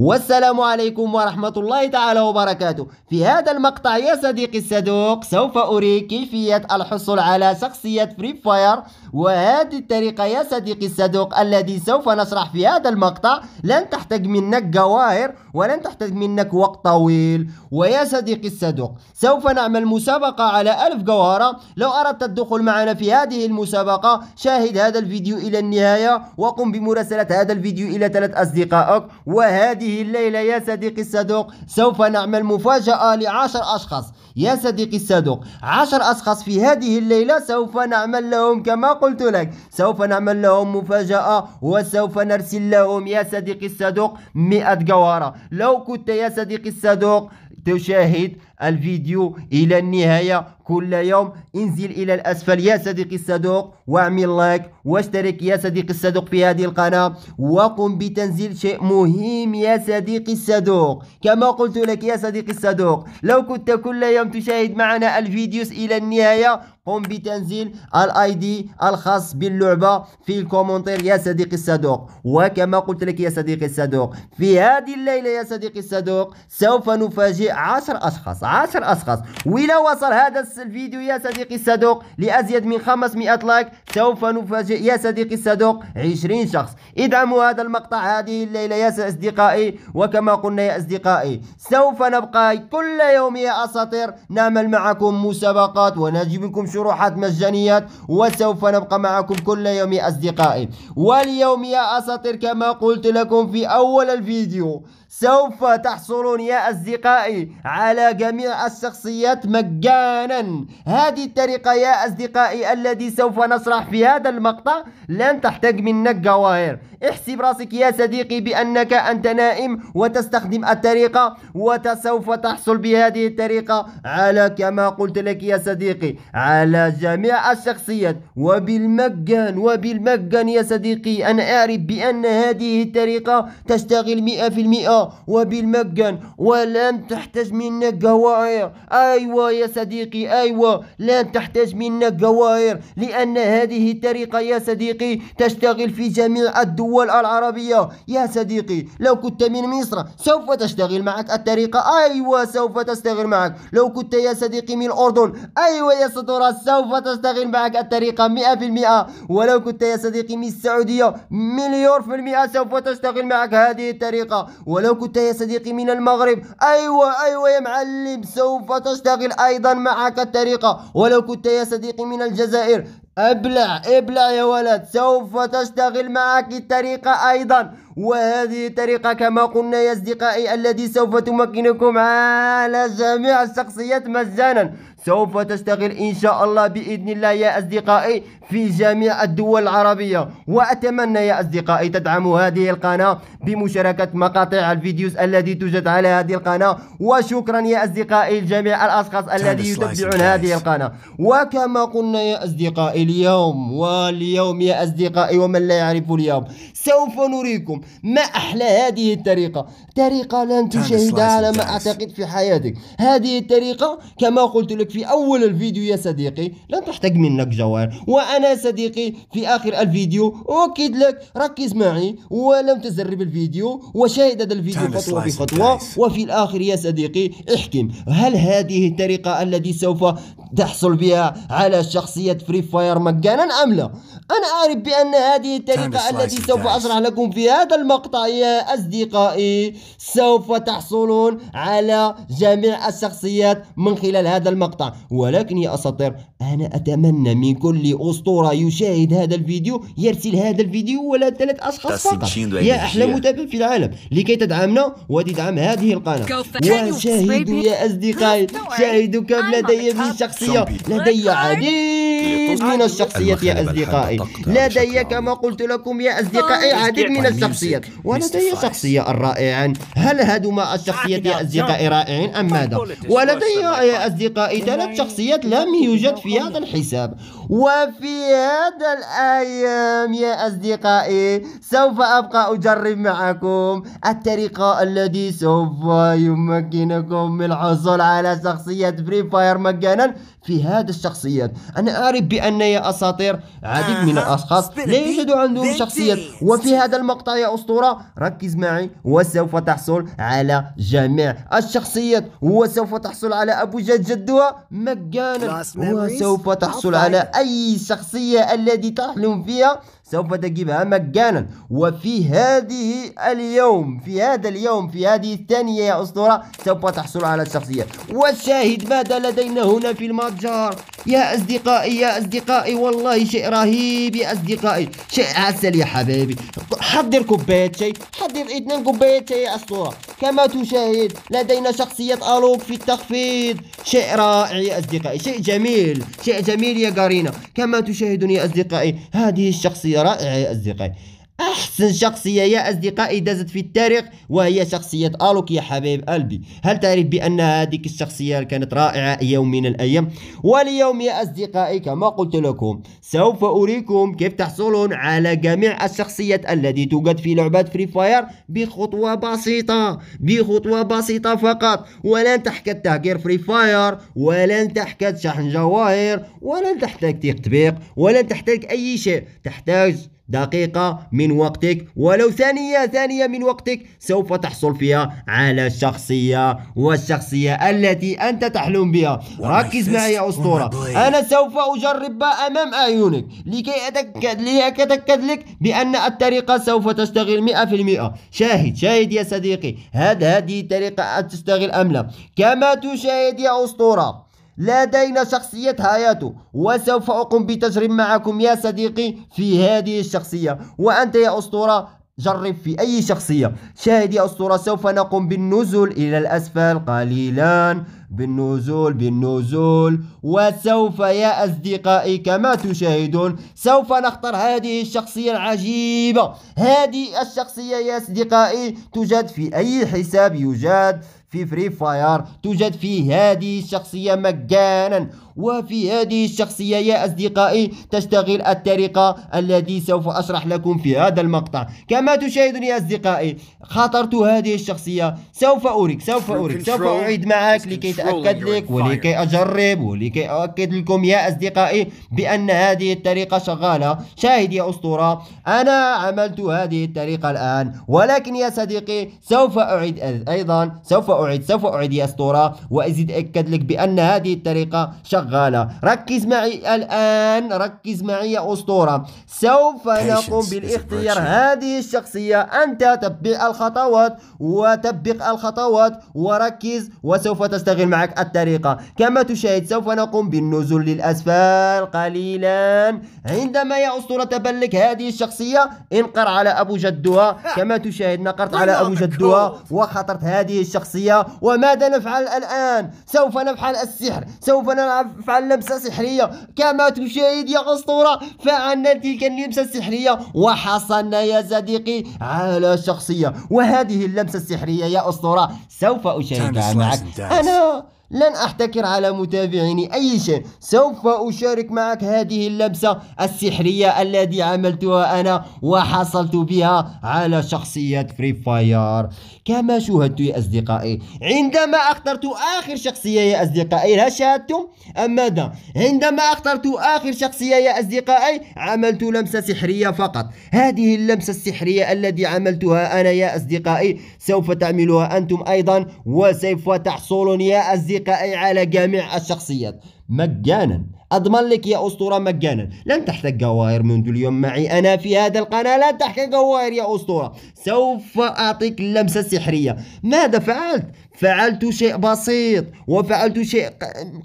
والسلام عليكم ورحمة الله تعالى وبركاته في هذا المقطع يا صديقي الصدوق سوف أريك كيفية الحصول على شخصية فري فاير وهذه الطريقة يا صديقي الصدوق الذي سوف نشرح في هذا المقطع لن تحتاج منك جواهر ولن تحتاج منك وقت طويل ويا صديقي الصدوق سوف نعمل مسابقة على ألف جوهرة لو أردت الدخول معنا في هذه المسابقة شاهد هذا الفيديو إلى النهاية وقم بمراسلة هذا الفيديو إلى ثلاث أصدقائك وهذه هذه الليلة يا صديقي الصدوق سوف نعمل مفاجأة لعشر أشخاص يا صديقي الصدوق عشر أشخاص في هذه الليلة سوف نعمل لهم كما قلت لك سوف نعمل لهم مفاجأة وسوف نرسل لهم يا صديقي الصدوق مئة جوارة لو كنت يا صديقي الصدوق تشاهد الفيديو إلى النهاية كل يوم انزل إلى الأسفل يا صديقي الصدوق واعمل لايك واشترك يا صديقي الصدوق في هذه القناة وقم بتنزيل شيء مهم يا صديقي الصدوق كما قلت لك يا صديقي الصدوق لو كنت كل يوم تشاهد معنا الفيديوز إلى النهاية قم بتنزيل الاي دي الخاص باللعبة في الكومنتير يا صديقي الصدوق وكما قلت لك يا صديقي الصدوق في هذه الليلة يا صديقي الصدوق سوف نفاجئ 10 أشخاص 10 أشخاص وإلى وصل هذا الفيديو يا صديقي الصدوق لأزيد من 500 لايك سوف نفاجئ يا صديقي الصدوق 20 شخص ادعموا هذا المقطع هذه الليلة يا أصدقائي وكما قلنا يا أصدقائي سوف نبقى كل يوم يا أساطير نعمل معكم مسابقات ونجيب لكم شروحات مجانيات وسوف نبقى معكم كل يوم يا أصدقائي واليوم يا أساطير كما قلت لكم في أول الفيديو سوف تحصلون يا أصدقائي على جميع الشخصيات مجانا هذه الطريقة يا أصدقائي الذي سوف نشرح في هذا المقطع لن تحتاج منك جواهر احسب راسك يا صديقي بأنك أنت نائم وتستخدم الطريقة وسوف تحصل بهذه الطريقة على كما قلت لك يا صديقي على جميع الشخصيات وبالمجان وبالمجان يا صديقي أنا أعرف بأن هذه الطريقة تشتغل 100% وبالمكان ولن تحتاج منك جواهر أيوة يا صديقي أيوة لن تحتاج منك جواهر لأن هذه الطريقة يا صديقي تشتغل في جميع الدول العربية يا صديقي لو كنت من مصر سوف تشتغل معك الطريقة أيوة سوف تشتغل معك لو كنت يا صديقي من الأردن أيوة يا سطورة سوف تشتغل معك الطريقة 100% ولو كنت يا صديقي من السعودية مليون في المئة سوف تشتغل معك هذه الطريقة ولو لو كنت يا صديقي من المغرب أيوة أيوة يا معلم سوف تشتغل أيضا معك الطريقة ولو كنت يا صديقي من الجزائر ابلع ابلع يا ولد سوف تشتغل معك الطريقة أيضا وهذه الطريقة كما قلنا يا أصدقائي التي سوف تمكنكم على جميع الشخصيات مجانا سوف تشتغل إن شاء الله بإذن الله يا أصدقائي في جميع الدول العربية وأتمنى يا أصدقائي تدعموا هذه القناة بمشاركة مقاطع الفيديوز التي توجد على هذه القناة وشكرا يا أصدقائي لجميع الأشخاص الذي يتبعون هذه القناة وكما قلنا يا أصدقائي اليوم واليوم يا أصدقائي ومن لا يعرف اليوم سوف نريكم ما أحلى هذه الطريقة طريقة لن تشاهدها على ما أعتقد في حياتك هذه الطريقة كما قلت لك في أول الفيديو يا صديقي لن تحتاج منك جوال وأنا صديقي في آخر الفيديو أؤكد لك ركز معي ولم تجرب الفيديو وشاهد هذا الفيديو خطوة بخطوة وفي الآخر يا صديقي احكم هل هذه الطريقة التي سوف تحصل بها على شخصية فري فاير مجانا أم لا أنا أعرف بأن هذه الطريقة التي سوف أشرح لكم فيها هذا المقطع يا أصدقائي سوف تحصلون على جميع الشخصيات من خلال هذا المقطع ولكن يا أساطير أنا أتمنى من كل أسطورة يشاهد هذا الفيديو يرسل هذا الفيديو ولا ثلاث أشخاص فقط يا أحلى متابع في العالم لكي تدعمنا وتدعم هذه القناة وشاهدوا يا أصدقائي شاهدوا كم لدي من شخصية لدي عديد العديد من الشخصيات يا أصدقائي لدي كما قلت لكم يا أصدقائي العديد من الشخصيات ولدي شخصية رائعا هل هذوما الشخصيات يا أصدقائي رائعين أم ماذا ولدي يا أصدقائي ثلاث شخصيات لم يوجد في هذا الحساب وفي هذا الأيام يا أصدقائي سوف أبقى أجرب معكم الطريقة الذي سوف يمكنكم من الحصول على شخصية فري فاير مجانا في هذه الشخصيات أنا أعرف بأن يا أساطير عديد من الأشخاص لا يوجد عندهم شخصيات وفي هذا المقطع يا أسطورة ركز معي وسوف تحصل على جميع الشخصيات وسوف تحصل على أبو جد جدها مجانا وسوف تحصل على أي شخصية الذي تحلم فيها سوف تجيبها مجانا وفي هذه اليوم في هذا اليوم في هذه الثانية يا أسطورة سوف تحصل على الشخصية والشاهد ماذا لدينا هنا في المتجر يا أصدقائي يا أصدقائي والله شيء رهيب يا أصدقائي شيء عسل يا حبيبي حضر كوباية شاي حضر اثنين كوباية شاي يا أسطورة كما تشاهد لدينا شخصية ألوك في التخفيض شيء رائع يا أصدقائي شيء جميل شيء جميل يا قارينا كما تشاهدون يا أصدقائي هذه الشخصية رائعة يا أصدقائي أحسن شخصية يا أصدقائي دازت في التاريخ وهي شخصية ألوك يا حبيب قلبي هل تعرف بأن هذه الشخصية كانت رائعة يوم من الأيام واليوم يا أصدقائي كما قلت لكم سوف أريكم كيف تحصلون على جميع الشخصيات التي توجد في لعبة فري فاير بخطوة بسيطة بخطوة بسيطة فقط ولن تحكي تهجير فري فاير ولن تحكي شحن جواهر ولن تحتاج تطبيق ولن تحتاج أي شيء تحتاج دقيقة من وقتك ولو ثانية ثانية من وقتك سوف تحصل فيها على الشخصية والشخصية التي أنت تحلم بها ركز معي يا أسطورة أنا سوف أجربها أمام أعينك لكي أتأكد لأتأكد لك بأن الطريقة سوف تشتغل 100% شاهد شاهد يا صديقي هذه هذه الطريقة تشتغل أم لا كما تشاهد يا أسطورة لدينا شخصية هاياتو وسوف أقوم بتجربة معكم يا صديقي في هذه الشخصية وأنت يا أسطورة جرب في أي شخصية شاهد يا أسطورة سوف نقوم بالنزول إلى الأسفل قليلا بالنزول بالنزول وسوف يا أصدقائي كما تشاهدون سوف نختار هذه الشخصية العجيبة هذه الشخصية يا أصدقائي توجد في أي حساب يوجد في فري فاير توجد فيه هذه الشخصية مجانا وفي هذه الشخصية يا أصدقائي تشتغل الطريقة التي سوف أشرح لكم في هذا المقطع كما تشاهدون يا أصدقائي خاطرت هذه الشخصية سوف أريك سوف أريك سوف أعيد معك لكي أتأكد لك ولكي أجرب ولكي أؤكد لكم يا أصدقائي بأن هذه الطريقة شغالة شاهد يا أسطورة أنا عملت هذه الطريقة الآن ولكن يا صديقي سوف أعيد أيضا سوف أعيد سوف أعيد يا أسطورة وأزيد أكد لك بأن هذه الطريقة شغالة شغالة ركز معي الآن ركز معي يا أسطورة سوف نقوم بالاختيار هذه الشخصية أنت تبع الخطوات وتبق الخطوات وركز وسوف تشتغل معك الطريقة كما تشاهد سوف نقوم بالنزول للأسفل قليلا عندما يا أسطورة تبلك هذه الشخصية انقر على أبو جدها كما تشاهد نقرت على أبو جدها وخطرت هذه الشخصية وماذا نفعل الآن سوف نفعل السحر سوف نلعب فعل لبسة سحرية كما تشاهد يا أسطورة فعلنا تلك اللبسة السحرية وحصلنا يا صديقي على شخصية وهذه اللمسة السحرية يا أسطورة سوف أشاهدها معك أنا لن أحتكر على متابعيني أي شيء سوف أشارك معك هذه اللمسة السحرية التي عملتها أنا وحصلت بها على شخصية فري فاير كما شاهدت يا أصدقائي عندما اخترت آخر شخصية يا أصدقائي هل شاهدتم أم ماذا عندما اخترت آخر شخصية يا أصدقائي عملت لمسة سحرية فقط هذه اللمسة السحرية التي عملتها أنا يا أصدقائي سوف تعملها أنتم أيضا وسوف تحصلون يا أصدقائي أصدقائي على جميع الشخصيات مجانا أضمن لك يا أسطورة مجانا لن تحتاج جواهر منذ اليوم معي أنا في هذا القناة لا تحتاج جواهر يا أسطورة سوف أعطيك لمسة سحرية ماذا فعلت؟ فعلت شيء بسيط وفعلت شيء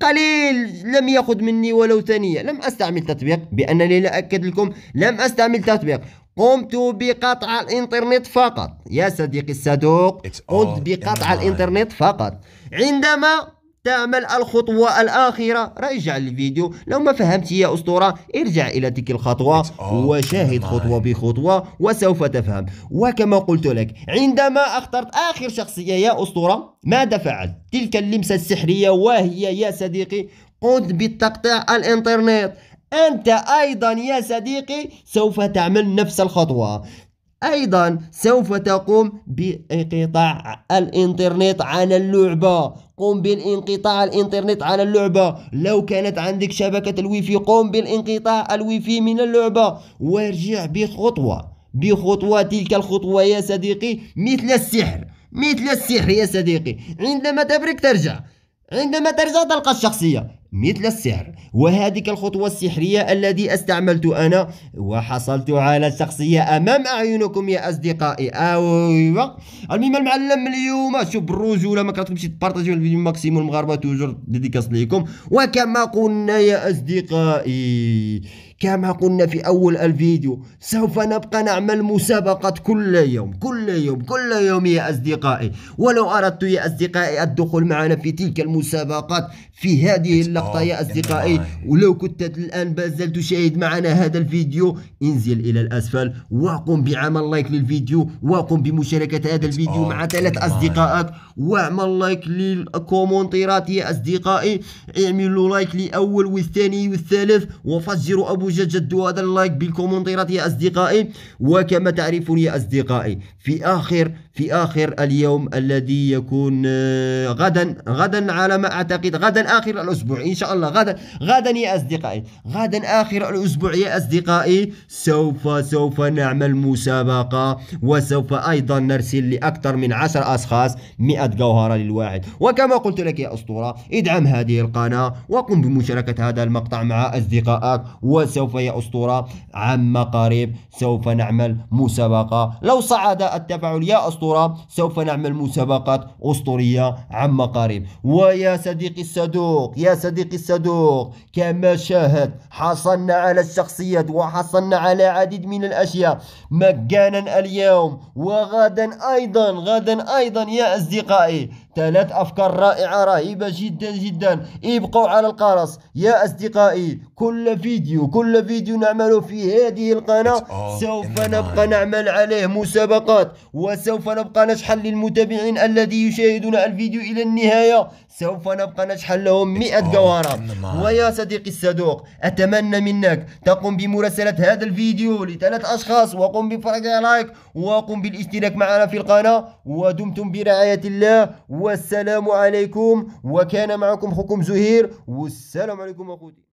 قليل لم يأخذ مني ولو ثانية لم أستعمل تطبيق بأنني لا أكد لكم لم أستعمل تطبيق قمت بقطع الانترنت فقط يا صديقي الصدوق قمت بقطع الانترنت فقط عندما تعمل الخطوة الأخيرة رجع للفيديو لو ما فهمت يا أسطورة ارجع إلى تلك الخطوة وشاهد خطوة بخطوة وسوف تفهم وكما قلت لك عندما اخترت آخر شخصية يا أسطورة ماذا فعل تلك اللمسة السحرية وهي يا صديقي قمت بتقطيع الإنترنت أنت أيضا يا صديقي سوف تعمل نفس الخطوة أيضا سوف تقوم بانقطاع الإنترنت عن اللعبة قم بالانقطاع الإنترنت عن اللعبة لو كانت عندك شبكة الويفي قم بالانقطاع الويفي من اللعبة وارجع بخطوة بخطوة تلك الخطوة يا صديقي مثل السحر مثل السحر يا صديقي عندما تبرك ترجع عندما ترجع تلقى الشخصية مثل السحر وهذه الخطوة السحرية التي استعملت أنا وحصلت على الشخصية أمام أعينكم يا أصدقائي أيوا المهم المعلم اليوم شوف بالرجولة ما كتبش تبارطاجيو الفيديو ماكسيموم المغاربة توجور ديديكاس ليكم وكما قلنا يا أصدقائي كما قلنا في أول الفيديو سوف نبقى نعمل مسابقة كل يوم كل كل يوم كل يوم يا أصدقائي ولو أردت يا أصدقائي الدخول معنا في تلك المسابقات في هذه اللقطة يا أصدقائي ولو كنت الآن بازل تشاهد معنا هذا الفيديو انزل إلى الأسفل وقم بعمل لايك للفيديو وقم بمشاركة هذا الفيديو مع ثلاث أصدقائك واعمل لايك للكومنتيرات يا أصدقائي اعملوا لايك لأول والثاني والثالث وفجروا أبو جد جدو هذا اللايك بالكومنتيرات يا أصدقائي وكما تعرفون يا أصدقائي في في آخر في آخر اليوم الذي يكون آه، غدا غدا على ما أعتقد غدا آخر الأسبوع إن شاء الله غدا غدا يا أصدقائي غدا آخر الأسبوع يا أصدقائي سوف سوف نعمل مسابقة وسوف أيضا نرسل لأكثر من 10 أشخاص 100 جوهرة للواحد وكما قلت لك يا أسطورة ادعم هذه القناة وقم بمشاركة هذا المقطع مع أصدقائك وسوف يا أسطورة عما قريب سوف نعمل مسابقة لو صعد التفاعلية يا أسطورة سوف نعمل مسابقات أسطورية عما قريب ويا صديقي الصدوق يا صديقي الصدوق كما شاهد حصلنا على الشخصيات وحصلنا على عديد من الأشياء مجانا اليوم وغدا أيضا غدا أيضا يا أصدقائي ثلاث أفكار رائعة رهيبة جدا جدا ابقوا على القرص يا أصدقائي كل فيديو كل فيديو نعمله في هذه القناة سوف نبقى نعمل عليه مسابقات وسوف نبقى نشحن للمتابعين الذي يشاهدون الفيديو إلى النهاية سوف نبقى نشحن لهم 100 جوارة ويا صديقي الصدوق أتمنى منك تقوم بمراسلة هذا الفيديو لثلاث أشخاص وقم بفرق لايك وقم بالاشتراك معنا في القناة ودمتم برعاية الله والسلام عليكم وكان معكم خوكم زهير والسلام عليكم أخوتي